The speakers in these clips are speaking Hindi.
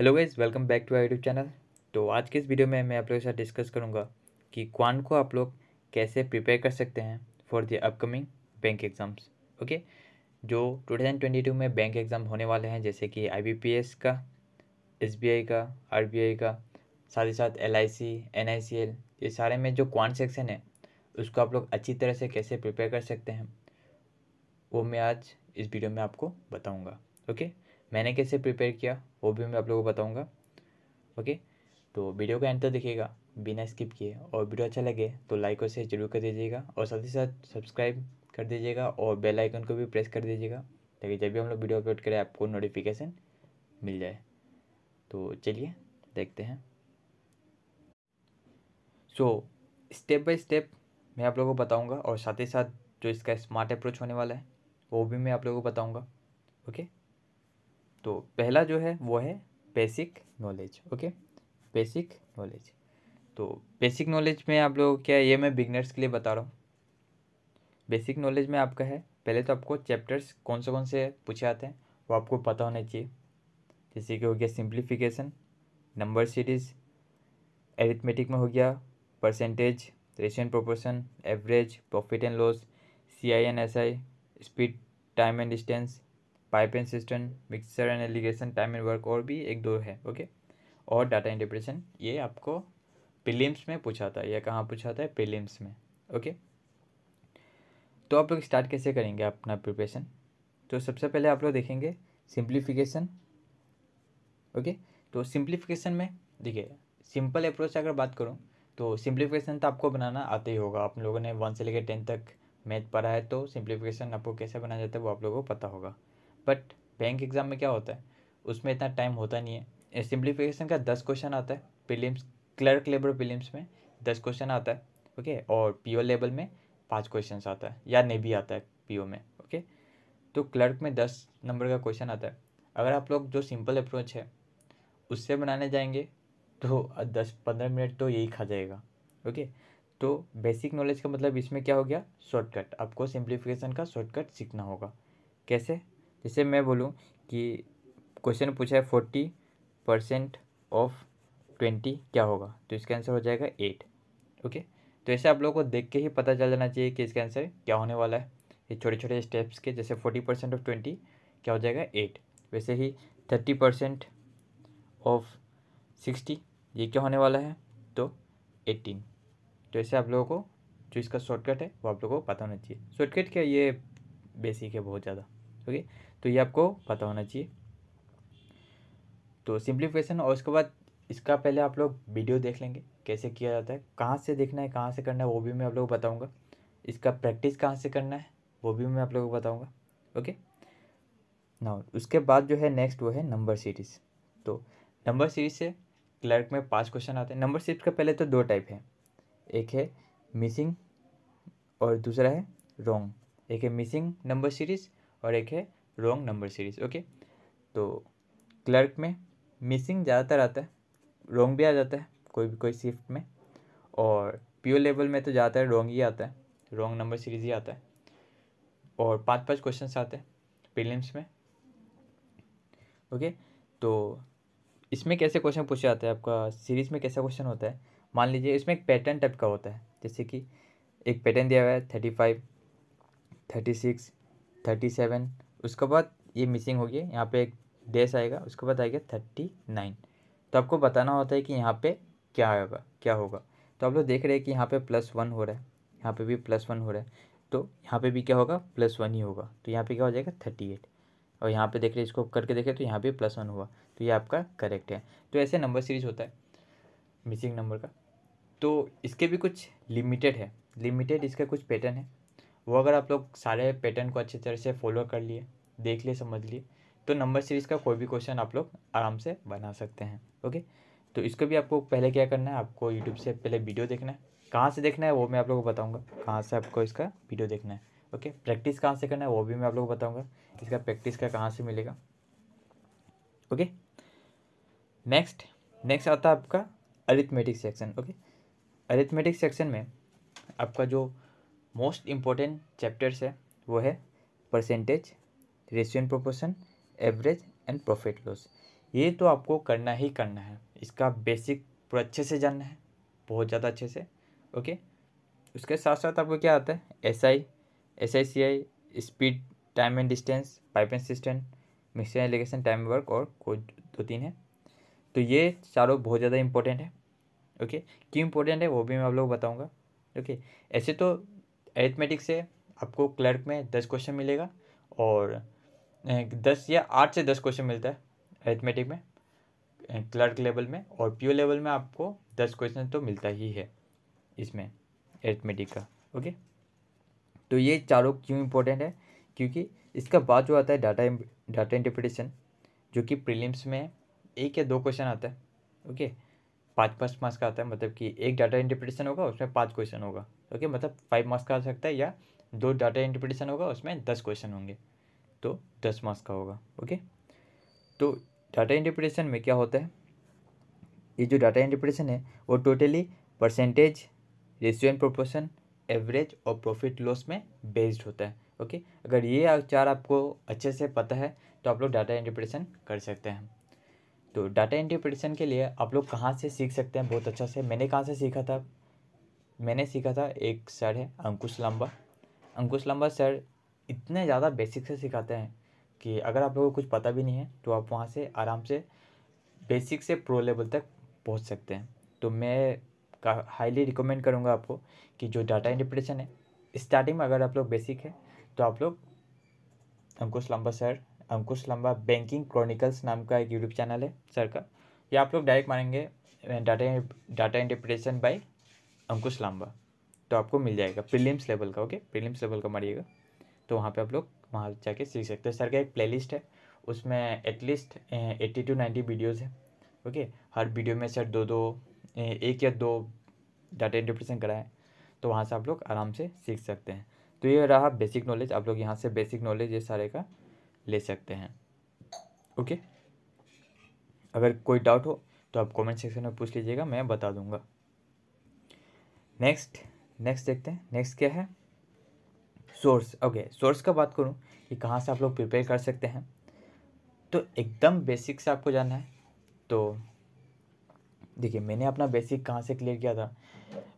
Hello guys welcome back to our YouTube channel तो आज के इस वीडियो में मैं आप लोगों के साथ डिस्कस करूंगा कि क्वान को आप लोग कैसे प्रिपेयर कर सकते हैं for the upcoming bank exams okay जो 2022 में बैंक एग्ज़ाम होने वाले हैं जैसे कि आईबीपीएस का एसबीआई का आरबीआई का साथ ही साथ एल आई ये सारे में जो क्वान सेक्शन है उसको आप लोग अच्छी तरह से कैसे प्रिपेयर कर सकते हैं वो मैं आज इस वीडियो में आपको बताऊँगा ओके okay? मैंने कैसे प्रिपेयर किया वो भी मैं आप लोगों को बताऊँगा ओके तो वीडियो का एंड तक देखिएगा बिना स्किप किए और वीडियो अच्छा लगे तो लाइक और शेयर जरूर कर दीजिएगा और साथ ही साथ सब्सक्राइब कर दीजिएगा और बेल आइकन को भी प्रेस कर दीजिएगा ताकि जब भी हम लोग वीडियो अपलोड करें आपको नोटिफिकेशन मिल जाए तो चलिए देखते हैं सो स्टेप बाय स्टेप मैं आप लोगों को बताऊंगा और साथ ही साथ जो इसका स्मार्ट अप्रोच होने वाला है वो भी मैं आप लोगों को बताऊंगा ओके okay? तो पहला जो है वो है basic knowledge okay basic knowledge तो बेसिक नॉलेज में आप लोग क्या है ये मैं बिगनर्स के लिए बता रहा हूँ बेसिक नॉलेज में आपका है पहले तो आपको चैप्टर्स कौन से कौन से पूछे आते हैं वो आपको पता होना चाहिए जैसे कि हो गया सिंप्लीफिकेशन नंबर सीरीज एरिथमेटिक में हो गया परसेंटेज रेशन proportion average profit and loss C I and S I speed time and distance pipe and cistern mixture and alligation time and work और भी एक दो है ओके और डाटा इंटरप्रेशन ये आपको पिलिम्स में पूछा था या कहाँ पूछा था पिलिम्स में ओके तो आप लोग स्टार्ट कैसे करेंगे अपना प्रिपरेशन तो सबसे पहले आप लोग देखेंगे सिंप्लीफिकेशन ओके तो सिंप्लीफिकेशन में देखिए सिंपल अप्रोच अगर बात करूँ तो सिंप्लीफिकेशन तो आपको बनाना आता ही होगा आप लोगों ने वन से लेकर टेंथ तक मैथ पढ़ा है तो सिंप्लीफिकेशन आपको कैसे बनाया जाता है वो आप लोगों को पता होगा बट बैंक एग्ज़ाम में क्या होता है उसमें इतना टाइम होता नहीं है सिम्प्लीफिकेशन का दस क्वेश्चन आता है प्रीलिम्स क्लर्क लेबर प्रीलिम्स में दस क्वेश्चन आता है ओके और ओ लेवल में पाँच क्वेश्चन आता है या नहीं भी आता है ओ में ओके तो क्लर्क में दस नंबर का क्वेश्चन आता है अगर आप लोग जो सिंपल अप्रोच है उससे बनाने जाएंगे तो दस पंद्रह मिनट तो यही खा जाएगा ओके तो बेसिक नॉलेज का मतलब इसमें क्या हो गया शॉर्टकट आपको सिंप्लीफिकेशन का शॉर्टकट सीखना होगा कैसे जैसे मैं बोलूँ कि क्वेश्चन पूछा है फोर्टी परसेंट ऑफ ट्वेंटी क्या होगा तो इसका आंसर हो जाएगा एट ओके तो ऐसे आप लोगों को देख के ही पता चल जाना चाहिए कि इसका आंसर क्या होने वाला है ये छोटे छोटे स्टेप्स के जैसे फोर्टी परसेंट ऑफ ट्वेंटी क्या हो जाएगा एट वैसे ही थर्टी परसेंट ऑफ सिक्सटी ये क्या होने वाला है तो एटीन तो ऐसे आप लोगों को जो इसका शॉर्टकट है वो आप लोगों को पता होना चाहिए शॉर्टकट क्या ये बेसिक है बहुत ज़्यादा ओके तो ये आपको पता होना चाहिए तो सिंप्लीफिकेशन और उसके बाद इसका पहले आप लोग वीडियो देख लेंगे कैसे किया जाता है कहाँ से देखना है कहाँ से करना है वो भी मैं आप लोग को बताऊँगा इसका प्रैक्टिस कहाँ से करना है वो भी मैं आप लोगों को बताऊँगा ओके ना उसके बाद जो है नेक्स्ट वो है नंबर सीरीज़ तो नंबर सीरीज से क्लर्क में पांच क्वेश्चन आते हैं नंबर सीरीज का पहले तो दो टाइप है एक है मिसिंग और दूसरा है रॉन्ग एक है मिसिंग नंबर सीरीज और एक है रॉन्ग नंबर सीरीज ओके तो क्लर्क में मिसिंग ज़्यादातर आता है रॉन्ग भी आ जाता है कोई भी कोई शिफ्ट में और प्यो लेवल में तो ज़्यादातर रॉन्ग ही आता है रॉन्ग नंबर सीरीज ही आता है और पांच पांच क्वेश्चन आते हैं प्रीलिम्स में ओके तो इसमें कैसे क्वेश्चन पूछे जाता है आपका सीरीज़ में कैसा क्वेश्चन होता है मान लीजिए इसमें एक पैटर्न टाइप का होता है जैसे कि एक पैटर्न दिया हुआ है thirty five thirty six thirty seven उसके बाद ये मिसिंग होगी यहाँ पे एक डेस आएगा उसके बाद आएगा थर्टी नाइन तो आपको बताना होता है कि यहाँ पे क्या होगा क्या होगा तो आप लोग देख रहे हैं कि यहाँ पे प्लस वन हो रहा है यहाँ पे भी प्लस वन हो रहा है तो यहाँ पे भी क्या होगा प्लस वन ही होगा तो यहाँ पे क्या हो जाएगा थर्टी एट और यहाँ पे देख रहे इसको करके देखें तो यहाँ पर प्लस वन हुआ तो ये आपका करेक्ट है तो ऐसे नंबर सीरीज होता है मिसिंग नंबर का तो इसके भी कुछ लिमिटेड है लिमिटेड इसका कुछ पैटर्न है वो अगर आप लोग सारे पैटर्न को अच्छी तरह से फॉलो कर लिए देख लिए समझ लिए तो नंबर सीरीज़ का कोई भी क्वेश्चन आप लोग आराम से बना सकते हैं ओके तो इसको भी आपको पहले क्या करना है आपको यूट्यूब से पहले वीडियो देखना है कहाँ से देखना है वो मैं आप लोगों को बताऊँगा कहाँ से आपको इसका वीडियो देखना है ओके प्रैक्टिस कहाँ से करना है वो भी मैं आप लोगों को बताऊँगा इसका प्रैक्टिस का कहाँ से मिलेगा ओके नेक्स्ट नेक्स्ट आता है आपका arithmetic section okay arithmetic section में आपका जो मोस्ट इम्पॉर्टेंट चैप्टर्स है वो है percentage ratio and proportion average and profit loss ये तो आपको करना ही करना है इसका बेसिक पूरा अच्छे से जानना है बहुत ज़्यादा अच्छे से ओके उसके साथ साथ आपको क्या आता है S I S I C I speed time and distance pipe and cistern mixture alligation time work और कोई दो तीन है तो ये चारों बहुत ज़्यादा इंपॉर्टेंट है ओके क्यों इंपॉर्टेंट है वो भी मैं आप लोग बताऊँगा ओके ऐसे तो एथमेटिक्स से आपको क्लर्क में दस क्वेश्चन मिलेगा और दस या आठ से दस क्वेश्चन मिलता है एथमेटिक में क्लर्क लेवल में और प्योर लेवल में आपको दस क्वेश्चन तो मिलता ही है इसमें एथमेटिक का ओके तो ये चारों क्यों इम्पोर्टेंट है क्योंकि इसका बाद जो आता है डाटा डाटा इंटरप्रिटेशन जो कि प्रीलिम्स में एक या दो क्वेश्चन आता है ओके पाँच पाँच मार्क्स का आता है मतलब कि एक डाटा इंटरप्रिटेशन होगा उसमें पाँच क्वेश्चन होगा ओके मतलब फाइव मार्क्स का आ सकता है या दो डाटा इंटरप्रिटेशन होगा उसमें दस क्वेश्चन होंगे तो दस मार्क्स का होगा ओके तो डाटा इंटरप्रिटेशन में क्या होता है ये जो डाटा इंटरप्रिटेशन है वो totally percentage ratio and proportion average और प्रॉफिट लॉस में बेस्ड होता है ओके अगर ये चार आपको अच्छे से पता है तो आप लोग डाटा इंटरप्रिटेशन कर सकते हैं तो डाटा इंटरप्रिटेशन के लिए आप लोग कहाँ से सीख सकते हैं बहुत अच्छा से मैंने कहाँ से सीखा था मैंने सीखा था एक सर है अंकुश लंबा अंकुश लंबा सर इतने ज़्यादा बेसिक से सिखाते हैं कि अगर आप लोगों को कुछ पता भी नहीं है तो आप वहाँ से आराम से बेसिक से प्रो लेवल तक पहुँच सकते हैं तो मैं का हाईली रिकमेंड करूँगा आपको कि जो डाटा इंटरप्रिटेशन है स्टार्टिंग में अगर आप लोग बेसिक है तो आप लोग अंकुश लंबा सर अंकुश लंबा बैंकिंग क्रॉनिकल्स नाम का एक यूट्यूब चैनल है सर का या आप लोग डायरेक्ट मारेंगे data data interpretation by Ankush Lamba तो आपको मिल जाएगा प्रीलिम्स लेवल का ओके प्रीलिम्स लेवल का मारिएगा तो वहाँ पे आप लोग वहाँ जाके सीख सकते हैं सर का एक प्लेलिस्ट है उसमें at least eighty to ninety videos है ओके हर वीडियो में सर दो दो एक या दो डाटा इंटरप्रेशन कराए तो वहाँ से आप लोग आराम से सीख सकते हैं तो ये रहा बेसिक नॉलेज आप लोग यहाँ से बेसिक नॉलेज ये सारे का ले सकते हैं ओके अगर कोई डाउट हो तो आप कमेंट सेक्शन में पूछ लीजिएगा मैं बता दूंगा नेक्स्ट नेक्स्ट देखते हैं नेक्स्ट क्या है सोर्स ओके सोर्स का बात करूँ कि कहाँ से आप लोग प्रिपेयर कर सकते हैं तो एकदम बेसिक से आपको जानना है तो देखिए मैंने अपना बेसिक कहाँ से क्लियर किया था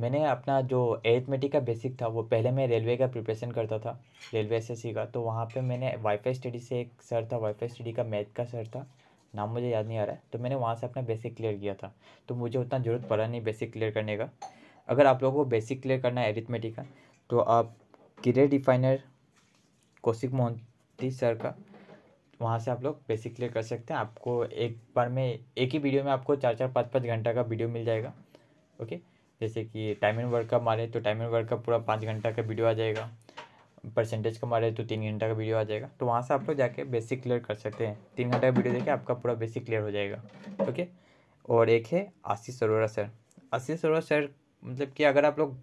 मैंने अपना जो एथमेटिक का बेसिक था वो पहले मैं रेलवे का प्रिपरेशन करता था रेलवे एस का तो वहाँ पे मैंने वाईफाई स्टडी से एक सर था वाईफाई स्टडी का मैथ का सर था नाम मुझे याद नहीं आ रहा है तो मैंने वहाँ से अपना बेसिक क्लियर किया था तो मुझे उतना ज़रूरत पड़ा नहीं बेसिक क्लियर करने का अगर आप लोगों को बेसिक क्लियर करना है एरिथमेटिक का तो आप किरे डिफाइनर कौशिक मोहंती सर का वहाँ से आप लोग बेसिक क्लियर कर सकते हैं आपको एक बार में एक ही वीडियो में आपको चार चार पाँच पाँच घंटा का वीडियो मिल जाएगा ओके जैसे कि टाइम एंड वर्क का मारे तो टाइम एंड वर्क का पूरा पाँच घंटा का वीडियो आ जाएगा परसेंटेज का मारे तो तीन घंटा का वीडियो आ जाएगा तो वहाँ से आप लोग जाके बेसिक क्लियर कर सकते हैं तीन घंटा का वीडियो देखे आपका पूरा बेसिक क्लियर हो जाएगा ओके और एक है आशीष सरोरा सर आशीष सरोरा सर मतलब कि अगर आप लोग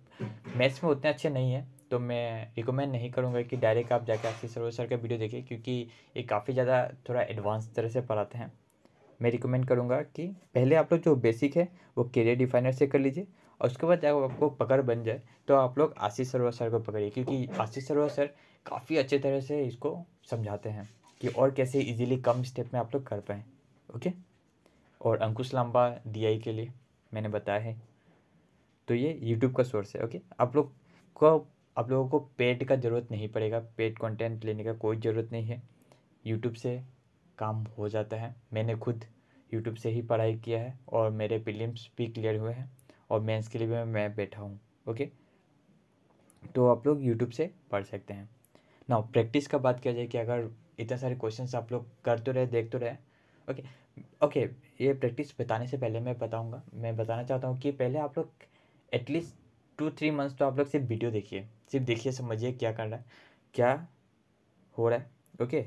मैथ्स में उतने अच्छे नहीं हैं तो मैं रिकमेंड नहीं करूँगा कि डायरेक्ट आप जाके आशीष सरोज सर का वीडियो देखिए क्योंकि ये काफ़ी ज़्यादा थोड़ा एडवांस तरह से पढ़ाते हैं मैं रिकमेंड करूँगा कि पहले आप लोग जो बेसिक है वो कैरियर डिफाइनर से कर लीजिए और उसके बाद जब आपको पकड़ बन जाए तो आप लोग आशीष सरोवर सर को पकड़िए क्योंकि आशीष सरोवर सर काफ़ी अच्छे तरह से इसको समझाते हैं कि और कैसे इजीली कम स्टेप में आप लोग कर पाएँ ओके और अंकुश लांबा डी के लिए मैंने बताया है तो ये यूट्यूब का सोर्स है ओके आप लोग को आप लोगों को पेड का ज़रूरत नहीं पड़ेगा पेड कंटेंट लेने का कोई ज़रूरत नहीं है यूट्यूब से काम हो जाता है मैंने खुद यूट्यूब से ही पढ़ाई किया है और मेरे प्रीलिम्स भी क्लियर हुए हैं और मेंस के लिए भी मैं बैठा हूँ ओके तो आप लोग यूट्यूब से पढ़ सकते हैं ना प्रैक्टिस का बात किया जाए कि अगर इतने सारे क्वेश्चन आप लोग करते तो रहे देखते तो रहे ओके ओके ये प्रैक्टिस बताने से पहले मैं बताऊँगा मैं बताना चाहता हूँ कि पहले आप लोग एटलीस्ट टू थ्री मंथ्स तो आप लोग सिर्फ वीडियो देखिए सिर्फ देखिए समझिए क्या कर रहा है क्या हो रहा है ओके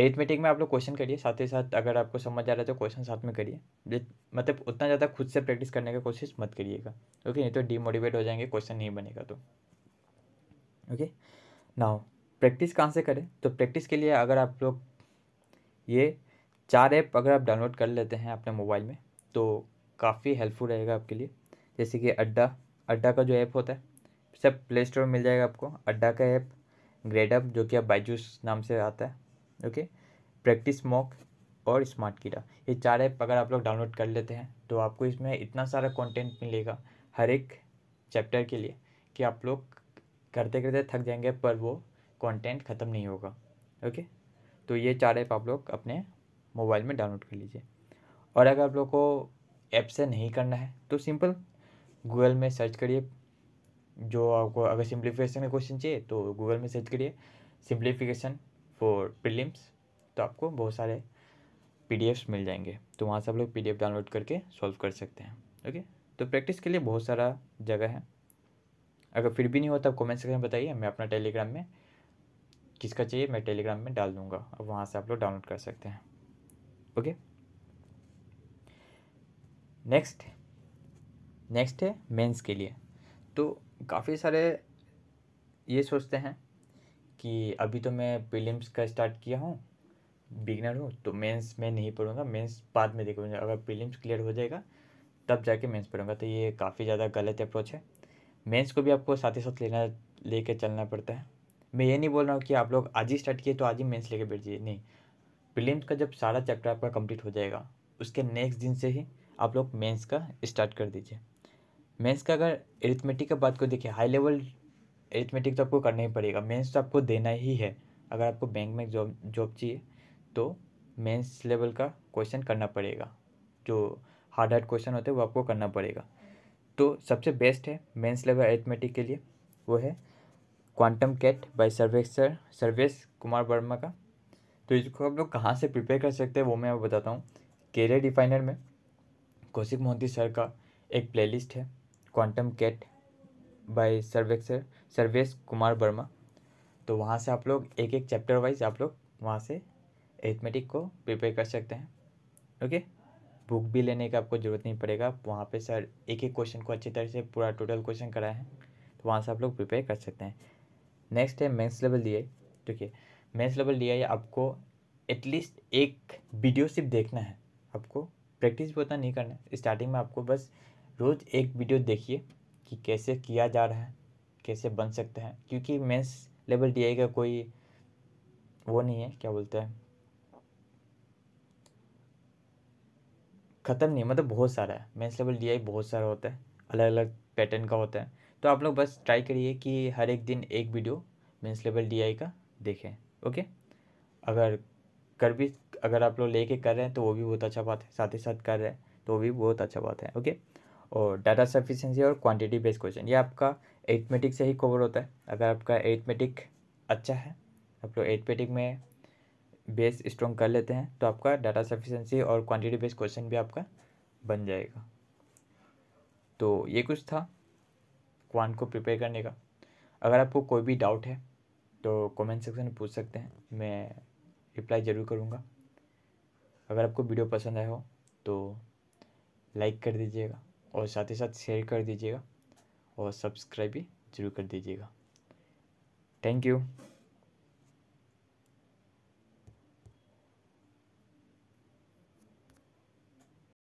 एरिथमेटिक में आप लोग क्वेश्चन करिए साथ ही साथ अगर आपको समझ आ रहा है तो क्वेश्चन साथ में करिए मतलब उतना ज़्यादा खुद से प्रैक्टिस करने की कोशिश मत करिएगा ओके नहीं तो डीमोटिवेट हो जाएंगे क्वेश्चन नहीं बनेगा तो ओके नाउ प्रैक्टिस कहाँ से करें तो प्रैक्टिस के लिए अगर आप लोग ये चार ऐप अगर आप डाउनलोड कर लेते हैं अपने मोबाइल में तो काफ़ी हेल्पफुल रहेगा आपके लिए जैसे कि अड्डा अड्डा का जो ऐप होता है सब प्ले स्टोर में मिल जाएगा आपको अड्डा का ऐप ग्रेड अप जो कि आप बाइजूस नाम से आता है ओके प्रैक्टिस मॉक और स्मार्ट कीड़ा ये चार ऐप अगर आप लोग डाउनलोड कर लेते हैं तो आपको इसमें इतना सारा कंटेंट मिलेगा हर एक चैप्टर के लिए कि आप लोग करते करते थक जाएंगे पर वो कंटेंट ख़त्म नहीं होगा ओके तो ये चार ऐप आप लोग अपने मोबाइल में डाउनलोड कर लीजिए और अगर आप लोग को ऐप से नहीं करना है तो सिंपल गूगल में सर्च करिए जो आपको अगर सिंप्लीफिकेशन का क्वेश्चन चाहिए तो गूगल में सर्च करिए सिंप्लीफिकेशन फॉर प्रीलिम्स तो आपको बहुत सारे पी मिल जाएंगे तो वहाँ से आप लोग पी डाउनलोड करके सॉल्व कर सकते हैं ओके तो प्रैक्टिस के लिए बहुत सारा जगह है अगर फिर भी नहीं होता आप कॉमेंट सेक्शन में बताइए मैं अपना टेलीग्राम में किसका चाहिए मैं टेलीग्राम में डाल दूँगा अब वहाँ से आप लोग डाउनलोड कर सकते हैं ओके नेक्स्ट नेक्स्ट है मेंस के लिए तो काफ़ी सारे ये सोचते हैं कि अभी तो मैं प्रीलिम्स का स्टार्ट किया हूँ बिगनर हूँ तो मेंस में नहीं पढ़ूंगा मेंस बाद में देखूँगा अगर प्रीलिम्स क्लियर हो जाएगा तब जाके मेंस पढ़ूंगा तो ये काफ़ी ज़्यादा गलत अप्रोच है मेंस को भी आपको साथ ही साथ लेना ले चलना पड़ता है मैं ये नहीं बोल रहा हूँ कि आप लोग आज ही स्टार्ट किए तो आज ही मेन्स लेके बैठ जाइए नहीं प्रीलिम्स का जब सारा चैप्टर आपका कंप्लीट हो जाएगा उसके नेक्स्ट दिन से ही आप लोग मेंस का स्टार्ट कर दीजिए मेंस का अगर एरिथमेटिक का बात को देखिए हाई लेवल एरिथमेटिक तो आपको करना ही पड़ेगा मेंस तो आपको देना ही है अगर आपको बैंक में जॉब जॉब चाहिए तो मेंस लेवल का क्वेश्चन करना पड़ेगा जो हार्ड हार्ड क्वेश्चन होते हैं वो आपको करना पड़ेगा तो सबसे बेस्ट है मेंस लेवल एरिथमेटिक के लिए वो है क्वांटम कैट बाय सर्वेक्सर सर्वेश कुमार वर्मा का तो इसको आप लोग कहाँ से प्रिपेयर कर सकते हैं वो मैं आपको बताता हूँ केरियर डिफाइनर में कौशिक मोहंती सर का एक प्लेलिस्ट है क्वांटम कैट बाय सर्वेक्सर सर्वेश कुमार वर्मा तो वहाँ से आप लोग एक एक चैप्टर वाइज आप लोग वहाँ से एथमेटिक को प्रिपेयर कर सकते हैं ओके बुक भी लेने का आपको ज़रूरत नहीं पड़ेगा वहाँ पे सर एक एक क्वेश्चन को अच्छी तरह से पूरा टोटल क्वेश्चन कराए हैं तो वहाँ से आप लोग प्रिपेयर कर सकते हैं नेक्स्ट है मेंस लेवल डी आई ठीक है मेंस लेवल डी आई आपको एटलीस्ट एक वीडियो सिर्फ देखना है आपको प्रैक्टिस भी उतना नहीं करना है स्टार्टिंग में आपको बस रोज़ एक वीडियो देखिए कि कैसे किया जा रहा है कैसे बन सकते हैं क्योंकि मेंस लेवल डी का कोई वो नहीं है क्या बोलते हैं ख़त्म नहीं मतलब बहुत सारा है मेंस लेवल डी बहुत सारा होता है अलग अलग पैटर्न का होता है तो आप लोग बस ट्राई करिए कि हर एक दिन एक वीडियो मेंस लेवल डी का देखें ओके अगर कर भी अगर आप लोग लेके कर रहे हैं तो वो भी बहुत अच्छा बात है साथ ही साथ कर रहे हैं तो वो भी बहुत अच्छा बात है ओके और डाटा सफिशेंसी और क्वांटिटी बेस्ड क्वेश्चन ये आपका एथमेटिक से ही कवर होता है अगर आपका एथमेटिक अच्छा है आप लोग एथमेटिक में बेस स्ट्रॉन्ग कर लेते हैं तो आपका डाटा सफिशेंसी और क्वांटिटी बेस्ड क्वेश्चन भी आपका बन जाएगा तो ये कुछ था क्वांट को प्रिपेयर करने का अगर आपको कोई भी डाउट है तो कमेंट सेक्शन में पूछ सकते हैं मैं रिप्लाई ज़रूर करूँगा अगर आपको वीडियो पसंद आया हो तो लाइक कर दीजिएगा और साथ ही साथ शेयर कर दीजिएगा और सब्सक्राइब भी जरूर कर दीजिएगा थैंक यू